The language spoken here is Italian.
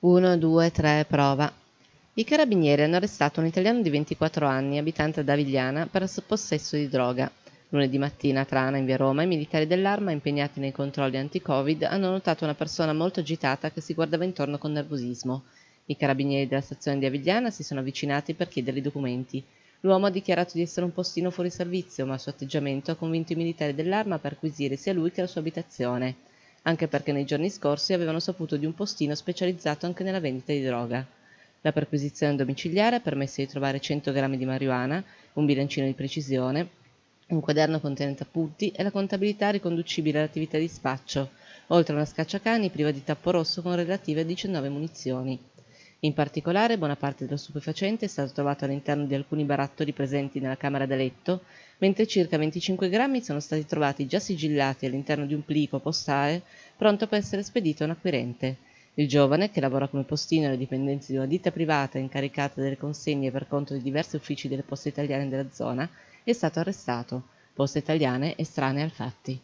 1, 2, 3, prova. I carabinieri hanno arrestato un italiano di 24 anni, abitante ad Avigliana, per possesso di droga. Lunedì mattina a Trana, in via Roma, i militari dell'arma impegnati nei controlli anti-Covid hanno notato una persona molto agitata che si guardava intorno con nervosismo. I carabinieri della stazione di Avigliana si sono avvicinati per chiedere i documenti. L'uomo ha dichiarato di essere un postino fuori servizio, ma il suo atteggiamento ha convinto i militari dell'arma per acquisire sia lui che la sua abitazione anche perché nei giorni scorsi avevano saputo di un postino specializzato anche nella vendita di droga. La perquisizione domiciliare ha permesso di trovare 100 grammi di marijuana, un bilancino di precisione, un quaderno contenente appunti e la contabilità riconducibile all'attività di spaccio, oltre a una scacciacani priva di tappo rosso con relative 19 munizioni. In particolare, buona parte dello stupefacente è stato trovato all'interno di alcuni barattoli presenti nella camera da letto, mentre circa 25 grammi sono stati trovati già sigillati all'interno di un plico postale pronto per essere spedito a un acquirente. Il giovane, che lavora come postino alle dipendenze di una ditta privata incaricata delle consegne per conto di diversi uffici delle poste italiane della zona, è stato arrestato. Poste italiane estranee al fatti.